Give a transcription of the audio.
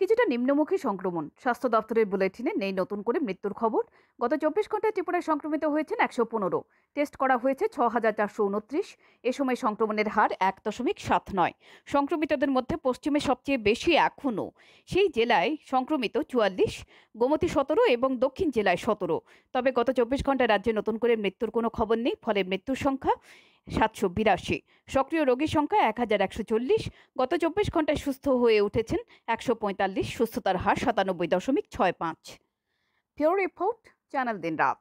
কিছুটা নিম্নমুখী সংক্রমণ স্বাস্থ্য দপ্তরের বুলেটিনে নেই নতুন করে মৃত্যুর খবর গত চব্বিশ ঘন্টায় ত্রিপুরায় সংক্রমিত হয়েছেন একশো পনেরো টেস্ট করা হয়েছে ছ হাজার চারশো উনত্রিশ এ সময় সংক্রমণের হার এক দশমিক সাত নয় সংক্রমিতদের মধ্যে পশ্চিমে সবচেয়ে বেশি এখনও সেই জেলায় সংক্রমিত চুয়াল্লিশ গোমতী সতেরো এবং দক্ষিণ জেলায় সতেরো তবে গত চব্বিশ ঘন্টায় রাজ্যে নতুন করে মৃত্যুর কোনো খবর নেই ফলে মৃত্যুর সংখ্যা সাতশো বিরাশি সক্রিয় রোগীর সংখ্যা এক হাজার একশো চল্লিশ গত চব্বিশ ঘন্টায় সুস্থ হয়ে উঠেছেন একশো পঁয়তাল্লিশ সুস্থতার হার সাতানব্বই দশমিক ছয় পাঁচ পিওর রিপোর্ট চ্যানেল দিন রাত